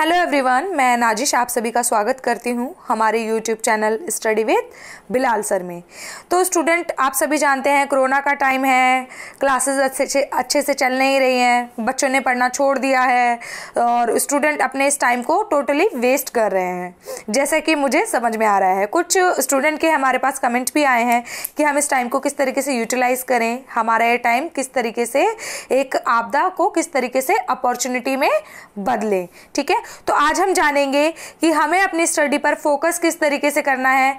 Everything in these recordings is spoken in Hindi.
हेलो एवरीवन मैं नाजिश आप सभी का स्वागत करती हूँ हमारे YouTube channel study with Bilal sir में तो स्टूडेंट आप सभी जानते हैं कोरोना का टाइम है क्लासेस अच्छे से अच्छे से चल नहीं रही हैं बच्चों ने पढ़ना छोड़ दिया है और स्टूडेंट अपने इस टाइम को टोटली वेस्ट कर रहे हैं जैसे कि मुझे समझ में आ रहा है कुछ स्टूडेंट के हमारे पास कमेंट भी आए हैं कि हम इस टाइम को किस तरीके से यूटिलाइज़ करें हमारा ये टाइम किस तरीके से एक आपदा को किस तरीके से अपॉर्चुनिटी में बदलें ठीक है तो आज हम जानेंगे कि हमें अपनी स्टडी पर फोकस किस तरीके से करना है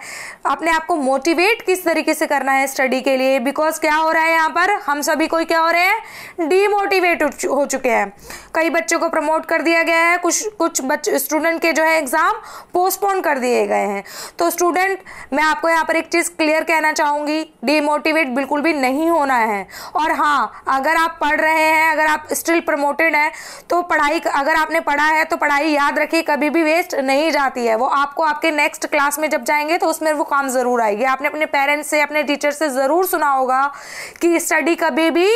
अपने आप को मोटिवेट किस तरीके से करना है स्टडी के लिए बिकॉज क्या हो रहा है यहाँ पर हम सभी कोई क्या हो रहे हैं डीमोटिवेट हो चुके हैं कई बच्चों को प्रमोट कर दिया गया है कुछ कुछ बच्चे स्टूडेंट के जो है एग्ज़ाम पोस्टपोन कर दिए गए हैं तो स्टूडेंट मैं आपको यहाँ पर एक चीज़ क्लियर कहना चाहूँगी डीमोटिवेट बिल्कुल भी नहीं होना है और हाँ अगर आप पढ़ रहे हैं अगर आप स्टिल प्रमोटेड हैं तो पढ़ाई अगर आपने पढ़ा है तो पढ़ाई पढ़ाई याद रखिए कभी भी वेस्ट नहीं जाती है वो आपको आपके नेक्स्ट क्लास में जब जाएंगे तो उसमें वो काम ज़रूर आएगी आपने अपने पेरेंट्स से अपने टीचर से ज़रूर सुना होगा कि स्टडी कभी भी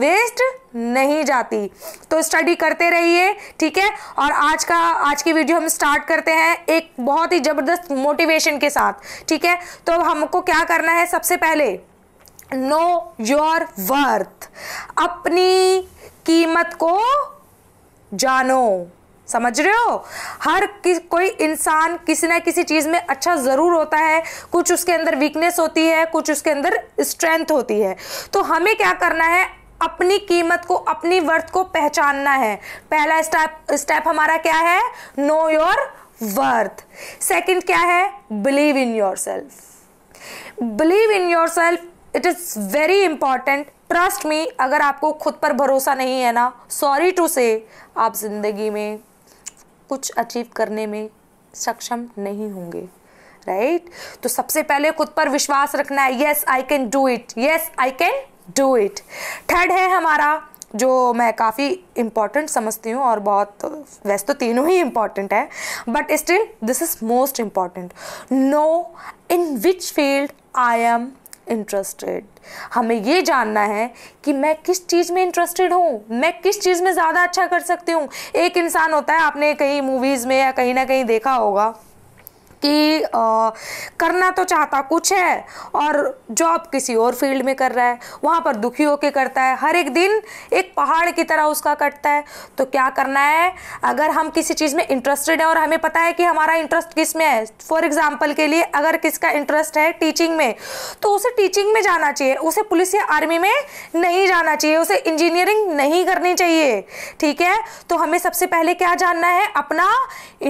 वेस्ट नहीं जाती तो स्टडी करते रहिए ठीक है और आज का आज की वीडियो हम स्टार्ट करते हैं एक बहुत ही ज़बरदस्त मोटिवेशन के साथ ठीक है तो अब हमको क्या करना है सबसे पहले नो योर वर्थ अपनी कीमत को जानो समझ रहे हो हर कि, कोई इंसान किसी ना किसी चीज़ में अच्छा ज़रूर होता है कुछ उसके अंदर वीकनेस होती है कुछ उसके अंदर स्ट्रेंथ होती है तो हमें क्या करना है अपनी कीमत को अपनी वर्थ को पहचानना है पहला स्टेप स्टेप हमारा क्या है नो योर वर्थ सेकंड क्या है believe in yourself believe in yourself it is very important trust me अगर आपको खुद पर भरोसा नहीं है ना सॉरी टू से आप जिंदगी में कुछ अचीव करने में सक्षम नहीं होंगे राइट right? तो सबसे पहले खुद पर विश्वास रखना है yes I can do it yes I can do it third है हमारा जो मैं काफ़ी इम्पॉर्टेंट समझती हूँ और बहुत वैसे तो तीनों ही इम्पॉर्टेंट है but still this is most important know in which field I am interested हमें ये जानना है कि मैं किस चीज़ में इंटरेस्टेड हूँ मैं किस चीज़ में ज़्यादा अच्छा कर सकती हूँ एक इंसान होता है आपने कहीं मूवीज़ में या कहीं ना कहीं देखा होगा कि आ, करना तो चाहता कुछ है और जॉब किसी और फील्ड में कर रहा है वहाँ पर दुखी होके करता है हर एक दिन एक पहाड़ की तरह उसका कटता है तो क्या करना है अगर हम किसी चीज़ में इंटरेस्टेड हैं और हमें पता है कि हमारा इंटरेस्ट किस में है फॉर एग्ज़ाम्पल के लिए अगर किसका इंटरेस्ट है टीचिंग में तो उसे टीचिंग में जाना चाहिए उसे पुलिस या आर्मी में नहीं जाना चाहिए उसे इंजीनियरिंग नहीं करनी चाहिए ठीक है तो हमें सबसे पहले क्या जानना है अपना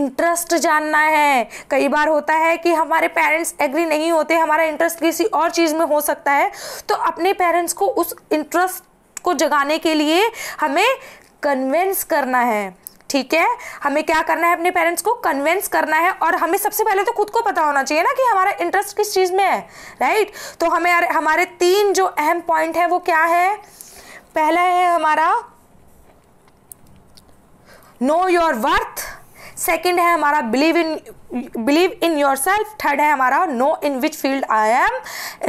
इंटरेस्ट जानना है कई बार बार होता है कि हमारे पेरेंट्स एग्री नहीं होते हमारा इंटरेस्ट किसी और चीज़ में हो सकता है तो अपने पेरेंट्स को उस इंटरेस्ट को जगाने के लिए हमें कन्वेंस करना है ठीक है हमें क्या करना है अपने पेरेंट्स को कन्वेंस करना है और हमें सबसे पहले तो खुद को पता होना चाहिए ना कि हमारा इंटरेस्ट किस चीज़ में है राइट तो हमें हमारे तीन जो अहम पॉइंट है वो क्या है पहला है हमारा नो योर वर्थ सेकेंड है हमारा believe in believe in yourself third है हमारा know in which field I am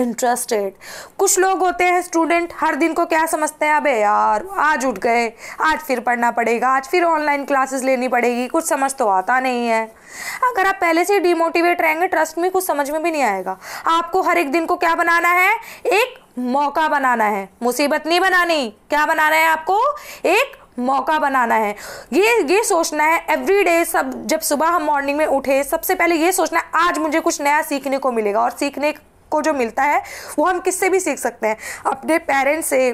interested कुछ लोग होते हैं स्टूडेंट हर दिन को क्या समझते हैं अबे यार आज उठ गए आज फिर पढ़ना पड़ेगा आज फिर ऑनलाइन क्लासेस लेनी पड़ेगी कुछ समझ तो आता नहीं है अगर आप पहले से डिमोटिवेट रहेंगे ट्रस्ट में कुछ समझ में भी नहीं आएगा आपको हर एक दिन को क्या बनाना है एक मौका बनाना है मुसीबत नहीं बनानी क्या बनाना है आपको एक मौका बनाना है ये ये सोचना है एवरी डे सब जब सुबह हम मॉर्निंग में उठे सबसे पहले ये सोचना है आज मुझे कुछ नया सीखने को मिलेगा और सीखने को जो मिलता है वो हम किससे भी सीख सकते हैं अपने पेरेंट्स से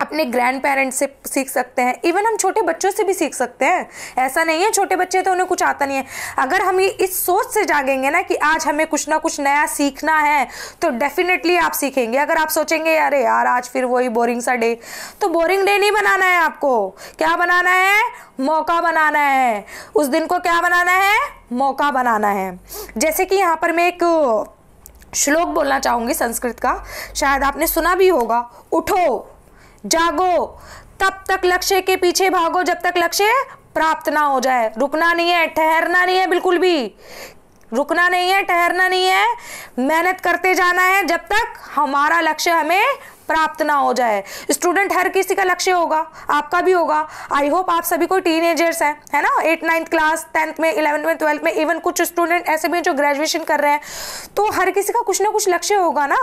अपने ग्रैंड पेरेंट्स से सीख सकते हैं इवन हम छोटे बच्चों से भी सीख सकते हैं ऐसा नहीं है छोटे बच्चे तो उन्हें कुछ आता नहीं है अगर हम ये इस सोच से जागेंगे ना कि आज हमें कुछ ना कुछ नया सीखना है तो डेफिनेटली आप सीखेंगे अगर आप सोचेंगे अरे यार आज फिर वही बोरिंग सा डे तो बोरिंग डे नहीं बनाना है आपको क्या बनाना है मौका बनाना है उस दिन को क्या बनाना है मौका बनाना है जैसे कि यहाँ पर मैं एक श्लोक बोलना चाहूँगी संस्कृत का शायद आपने सुना भी होगा उठो जागो तब तक लक्ष्य के पीछे भागो जब तक लक्ष्य प्राप्त ना हो जाए रुकना नहीं है ठहरना नहीं है बिल्कुल भी रुकना नहीं है ठहरना नहीं है मेहनत करते जाना है जब तक हमारा लक्ष्य हमें प्राप्त ना हो जाए स्टूडेंट हर किसी का लक्ष्य होगा आपका भी होगा आई होप आप सभी कोई टीन एजर्स हैं है ना एट नाइन्थ क्लास टेंथ में इलेवंथ में ट्वेल्थ में इवन कुछ स्टूडेंट ऐसे भी हैं जो ग्रेजुएशन कर रहे हैं तो हर किसी का कुछ ना कुछ लक्ष्य होगा ना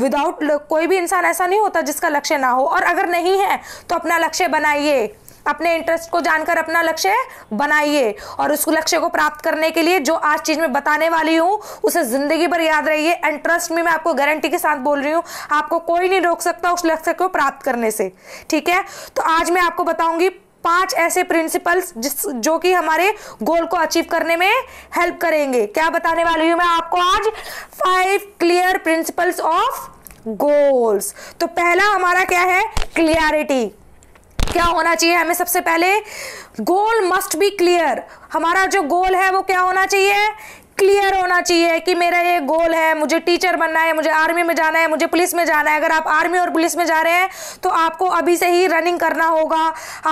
विदाउट कोई भी इंसान ऐसा नहीं होता जिसका लक्ष्य ना हो और अगर नहीं है तो अपना लक्ष्य बनाइए अपने इंटरेस्ट को जानकर अपना लक्ष्य बनाइए और उस लक्ष्य को प्राप्त करने के लिए जो आज चीज मैं बताने वाली हूं उसे जिंदगी भर याद रहिए एंड ट्रस्ट में मैं आपको गारंटी के साथ बोल रही हूं आपको कोई नहीं रोक सकता उस लक्ष्य को प्राप्त करने से ठीक है तो आज मैं आपको बताऊंगी पांच ऐसे प्रिंसिपल्स जिस जो कि हमारे गोल को अचीव करने में हेल्प करेंगे क्या बताने वाली हूँ मैं आपको आज five clear principles of goals तो पहला हमारा क्या है क्लियरिटी क्या होना चाहिए हमें सबसे पहले गोल मस्ट बी क्लियर हमारा जो गोल है वो क्या होना चाहिए क्लियर होना चाहिए कि मेरा ये गोल है मुझे टीचर बनना है मुझे आर्मी में जाना है मुझे पुलिस में जाना है अगर आप आर्मी और पुलिस में जा रहे हैं तो आपको अभी से ही रनिंग करना होगा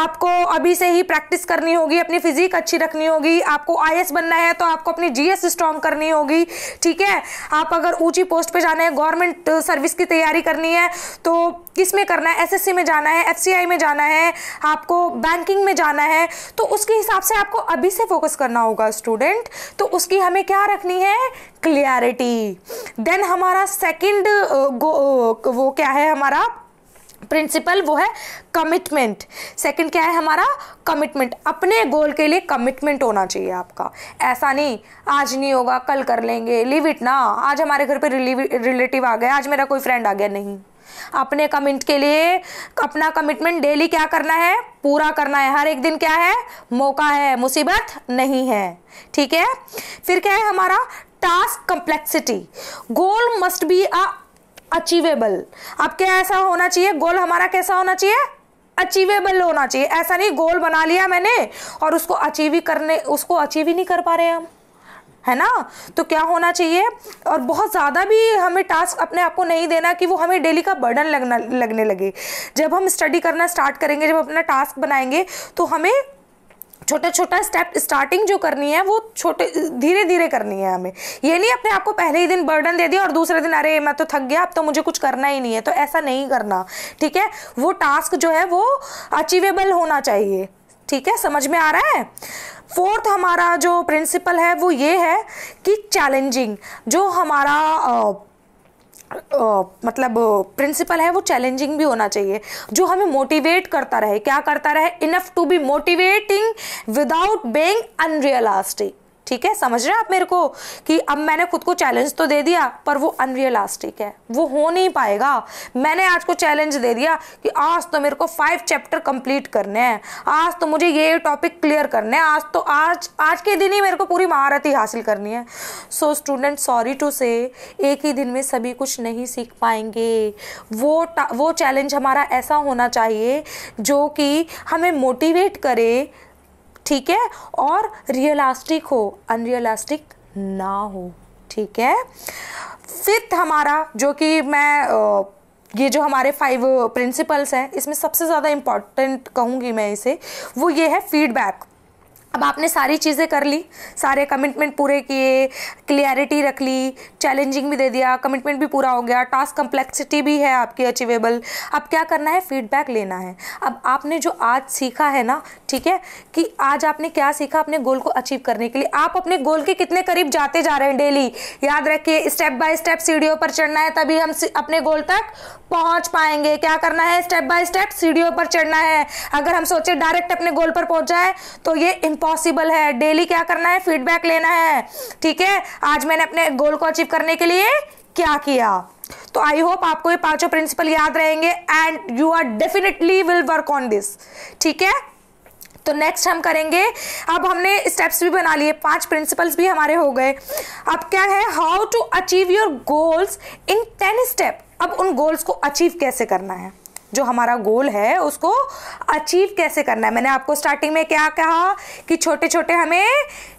आपको अभी से ही प्रैक्टिस करनी होगी अपनी फिजिक अच्छी रखनी होगी आपको आई बनना है तो आपको अपनी जी एस करनी होगी ठीक है आप अगर ऊँची पोस्ट पर जाना है गवर्नमेंट सर्विस की तैयारी करनी है तो किस में करना है एसएससी में जाना है एफसीआई में जाना है आपको बैंकिंग में जाना है तो उसके हिसाब से आपको अभी से फोकस करना होगा स्टूडेंट तो उसकी हमें क्या रखनी है क्लियरिटी देन हमारा सेकेंड वो क्या है हमारा प्रिंसिपल वो है कमिटमेंट सेकंड क्या है हमारा कमिटमेंट अपने गोल के लिए कमिटमेंट होना चाहिए आपका ऐसा नहीं आज नहीं होगा कल कर लेंगे लिव इट ना आज हमारे घर पे रिलेटिव आ गया आज मेरा कोई फ्रेंड आ गया नहीं अपने कमिट के लिए अपना कमिटमेंट डेली क्या करना है पूरा करना है हर एक दिन क्या है मौका है मुसीबत नहीं है ठीक है फिर क्या है हमारा task complexity goal must be a achievable अब क्या ऐसा होना चाहिए गोल हमारा कैसा होना चाहिए अचीवेबल होना चाहिए ऐसा नहीं गोल बना लिया मैंने और उसको अचीव ही करने उसको अचीव ही नहीं कर पा रहे हम है ना तो क्या होना चाहिए और बहुत ज़्यादा भी हमें टास्क अपने आप को नहीं देना कि वो हमें डेली का बर्डन लगना लगने लगे जब हम स्टडी करना स्टार्ट करेंगे जब अपना टास्क बनाएंगे तो हमें छोटा छोटा स्टेप स्टार्टिंग जो करनी है वो छोटे धीरे धीरे करनी है हमें ये नहीं अपने आप को पहले ही दिन बर्डन दे दिया और दूसरे दिन अरे मैं तो थक गया अब तो मुझे कुछ करना ही नहीं है तो ऐसा नहीं करना ठीक है वो टास्क जो है वो अचीवेबल होना चाहिए ठीक है समझ में आ रहा है फोर्थ हमारा जो प्रिंसिपल है वो ये है कि चैलेंजिंग जो हमारा आ, Uh, मतलब प्रिंसिपल है वो चैलेंजिंग भी होना चाहिए जो हमें मोटिवेट करता रहे क्या करता रहे enough to be motivating without being unrealistic ठीक है समझ रहे हैं आप मेरे को कि अब मैंने खुद को चैलेंज तो दे दिया पर वो अनरियलास्टिक है वो हो नहीं पाएगा मैंने आज को चैलेंज दे दिया कि आज तो मेरे को फाइव चैप्टर कंप्लीट करने हैं आज तो मुझे ये टॉपिक क्लियर करने हैं आज तो आज आज के दिन ही मेरे को पूरी महारत ही हासिल करनी है सो स्टूडेंट सॉरी टू से एक ही दिन में सभी कुछ नहीं सीख पाएंगे वो वो चैलेंज हमारा ऐसा होना चाहिए जो कि हमें मोटिवेट करे ठीक है और रियलास्टिक हो अनरियलास्टिक ना हो ठीक है फिफ्थ हमारा जो कि मैं ये जो हमारे फाइव प्रिंसिपल्स हैं इसमें सबसे ज़्यादा इम्पॉर्टेंट कहूँगी मैं इसे वो ये है फीडबैक अब आपने सारी चीज़ें कर ली सारे कमिटमेंट पूरे किए क्लियरिटी रख ली चैलेंजिंग भी दे दिया कमिटमेंट भी पूरा हो गया टास्क कम्प्लेक्सिटी भी है आपकी अचीवेबल अब क्या करना है फीडबैक लेना है अब आपने जो आज सीखा है ना ठीक है कि आज आपने क्या सीखा अपने गोल को अचीव करने के लिए आप अपने गोल के कितने करीब जाते जा रहे हैं डेली याद रखिए स्टेप बाय स्टेप सीढ़ियों पर चढ़ना है तभी हम अपने गोल तक पहुंच पाएंगे क्या करना है स्टेप बाय स्टेप सीढ़ियों पर चढ़ना है अगर हम सोचे डायरेक्ट अपने गोल पर पहुंच जाए तो ये इम्पॉसिबल है डेली क्या करना है फीडबैक लेना है ठीक है आज मैंने अपने गोल को अचीव करने के लिए क्या किया तो आई होप आपको ये पांचों प्रिंसिपल याद रहेंगे and you are definitely will work on this ठीक है तो नेक्स्ट हम करेंगे अब हमने स्टेप्स भी बना लिए पांच प्रिंसिपल्स भी हमारे हो गए अब क्या है how to achieve your goals in ten step अब उन गोल्स को अचीव कैसे करना है जो हमारा गोल है उसको अचीव कैसे करना है मैंने आपको स्टार्टिंग में क्या कहा कि छोटे छोटे हमें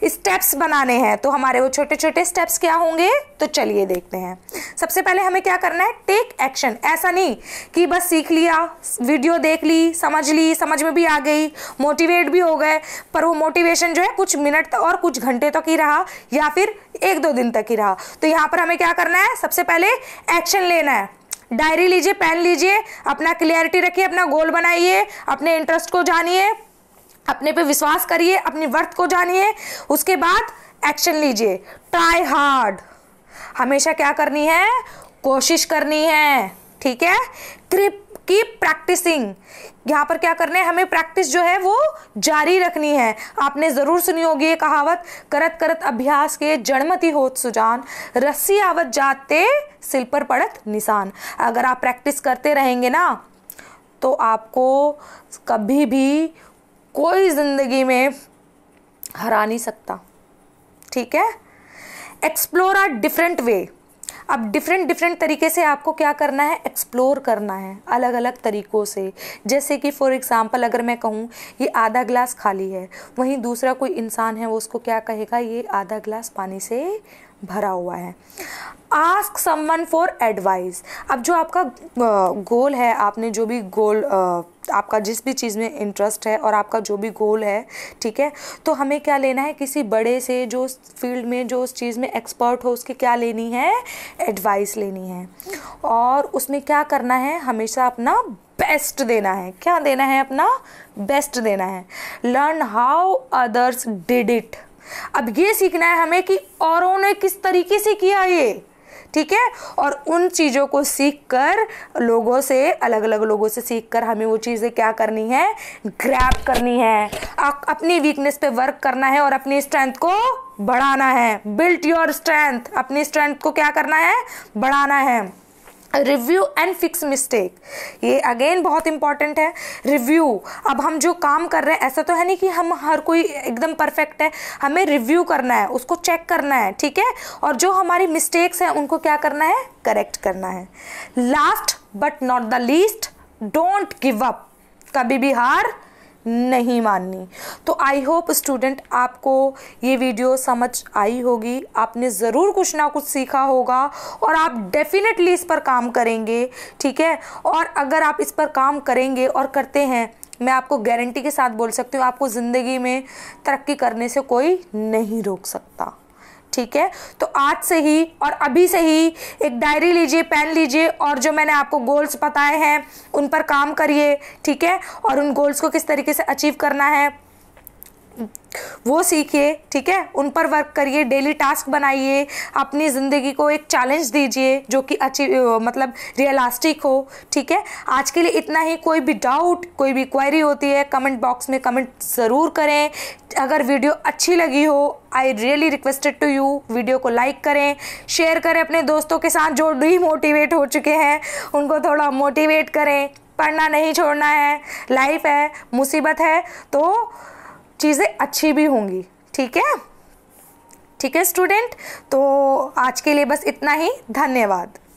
स्टेप्स बनाने हैं तो हमारे वो छोटे छोटे स्टेप्स क्या होंगे तो चलिए देखते हैं सबसे पहले हमें क्या करना है टेक एक्शन ऐसा नहीं कि बस सीख लिया वीडियो देख ली समझ ली समझ में भी आ गई मोटिवेट भी हो गए पर वो मोटिवेशन जो है कुछ मिनट और कुछ घंटे तक ही रहा या फिर एक दो दिन तक ही रहा तो यहाँ पर हमें क्या करना है सबसे पहले एक्शन लेना है डायरी लीजिए पेन लीजिए अपना क्लियरिटी रखिए अपना गोल बनाइए अपने इंटरेस्ट को जानिए अपने पे विश्वास करिए अपनी वर्थ को जानिए उसके बाद एक्शन लीजिए ट्राई हार्ड हमेशा क्या करनी है कोशिश करनी है ठीक है कीप प्रैक्टिसिंग यहाँ पर क्या करना है हमें प्रैक्टिस जो है वो जारी रखनी है आपने ज़रूर सुनी होगी ये कहावत करत करत अभ्यास के जड़मती होत सुजान रस्सी आवत जाते सिल पर पड़त निशान अगर आप प्रैक्टिस करते रहेंगे ना तो आपको कभी भी कोई ज़िंदगी में हरा नहीं सकता ठीक है एक्सप्लोर आ डिफरेंट वे अब डिफरेंट डिफरेंट तरीके से आपको क्या करना है एक्सप्लोर करना है अलग अलग तरीक़ों से जैसे कि फॉर एग्ज़ाम्पल अगर मैं कहूँ ये आधा ग्लास खाली है वहीं दूसरा कोई इंसान है वो उसको क्या कहेगा ये आधा ग्लास पानी से भरा हुआ है आस्क समवन फॉर एडवाइस अब जो आपका गोल है आपने जो भी गोल आपका जिस भी चीज़ में इंटरेस्ट है और आपका जो भी गोल है ठीक है तो हमें क्या लेना है किसी बड़े से जो उस फील्ड में जो उस चीज़ में एक्सपर्ट हो उसकी क्या लेनी है एडवाइस लेनी है और उसमें क्या करना है हमेशा अपना बेस्ट देना है क्या देना है अपना बेस्ट देना है learn how others did it अब ये सीखना है हमें कि औरों ने किस तरीके से किया ये ठीक है और उन चीज़ों को सीखकर लोगों से अलग अलग लोगों से सीख कर हमें वो चीज़ें क्या करनी है ग्रैप करनी है अपनी वीकनेस पे वर्क करना है और अपनी स्ट्रेंथ को बढ़ाना है बिल्ट योर स्ट्रेंथ अपनी स्ट्रेंथ को क्या करना है बढ़ाना है रिव्यू एंड फिक्स मिस्टेक ये अगेन बहुत इंपॉर्टेंट है रिव्यू अब हम जो काम कर रहे हैं ऐसा तो है नहीं कि हम हर कोई एकदम परफेक्ट है हमें रिव्यू करना है उसको चेक करना है ठीक है और जो हमारी मिस्टेक्स हैं उनको क्या करना है करेक्ट करना है last but not the least don't give up कभी भी हार नहीं माननी तो आई होप स्टूडेंट आपको ये वीडियो समझ आई होगी आपने ज़रूर कुछ ना कुछ सीखा होगा और आप डेफिनेटली इस पर काम करेंगे ठीक है और अगर आप इस पर काम करेंगे और करते हैं मैं आपको गारंटी के साथ बोल सकती हूँ आपको ज़िंदगी में तरक्की करने से कोई नहीं रोक सकता ठीक है तो आज से ही और अभी से ही एक डायरी लीजिए पेन लीजिए और जो मैंने आपको गोल्स बताए हैं उन पर काम करिए ठीक है और उन गोल्स को किस तरीके से अचीव करना है वो सीखिए ठीक है उन पर वर्क करिए डेली टास्क बनाइए अपनी ज़िंदगी को एक चैलेंज दीजिए जो कि अचीव मतलब रियलास्टिक हो ठीक है आज के लिए इतना ही कोई भी डाउट कोई भी क्वेरी होती है कमेंट बॉक्स में कमेंट ज़रूर करें अगर वीडियो अच्छी लगी हो I really requested to you video को लाइक करें शेयर करें अपने दोस्तों के साथ जो मोटिवेट हो चुके हैं उनको थोड़ा मोटिवेट करें पढ़ना नहीं छोड़ना है लाइफ है मुसीबत है तो चीज़ें अच्छी भी होंगी ठीक है ठीक है स्टूडेंट तो आज के लिए बस इतना ही धन्यवाद